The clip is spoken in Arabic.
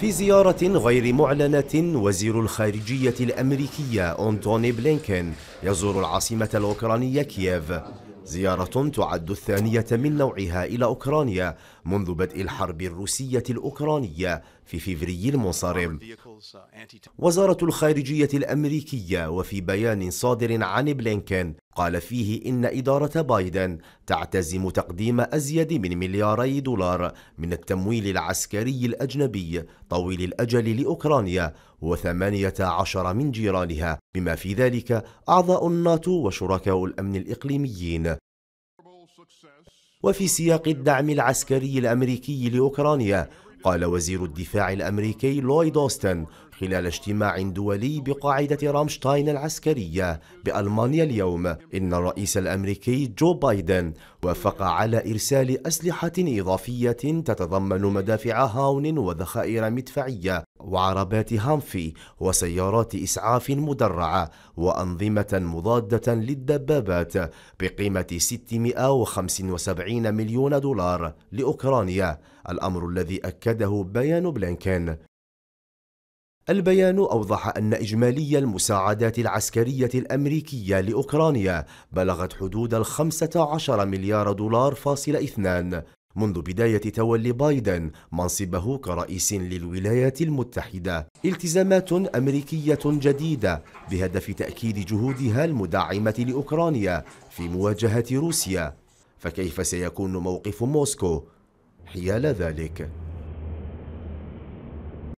في زيارة غير معلنة وزير الخارجية الأمريكية أنتوني بلينكين يزور العاصمة الأوكرانية كييف زيارة تعد الثانية من نوعها إلى أوكرانيا منذ بدء الحرب الروسية الأوكرانية في فيفري المنصرم وزارة الخارجية الأمريكية وفي بيان صادر عن بلينكين قال فيه إن إدارة بايدن تعتزم تقديم أزيد من ملياري دولار من التمويل العسكري الأجنبي طويل الأجل لأوكرانيا وثمانية عشر من جيرانها بما في ذلك أعضاء الناتو وشركاء الأمن الإقليميين وفي سياق الدعم العسكري الأمريكي لأوكرانيا قال وزير الدفاع الأمريكي لويد أوستن خلال اجتماع دولي بقاعدة رامشتاين العسكرية بألمانيا اليوم إن الرئيس الأمريكي جو بايدن وافق على إرسال أسلحة إضافية تتضمن مدافع هاون وذخائر مدفعية وعربات هامفي وسيارات إسعاف مدرعة وأنظمة مضادة للدبابات بقيمة 675 مليون دولار لأوكرانيا الأمر الذي أكده بيان بلينكن البيان أوضح أن إجمالي المساعدات العسكرية الأمريكية لأوكرانيا بلغت حدود الخمسة عشر مليار دولار فاصل اثنان منذ بداية تولي بايدن منصبه كرئيس للولايات المتحدة التزامات أمريكية جديدة بهدف تأكيد جهودها المدعمة لأوكرانيا في مواجهة روسيا فكيف سيكون موقف موسكو حيال ذلك؟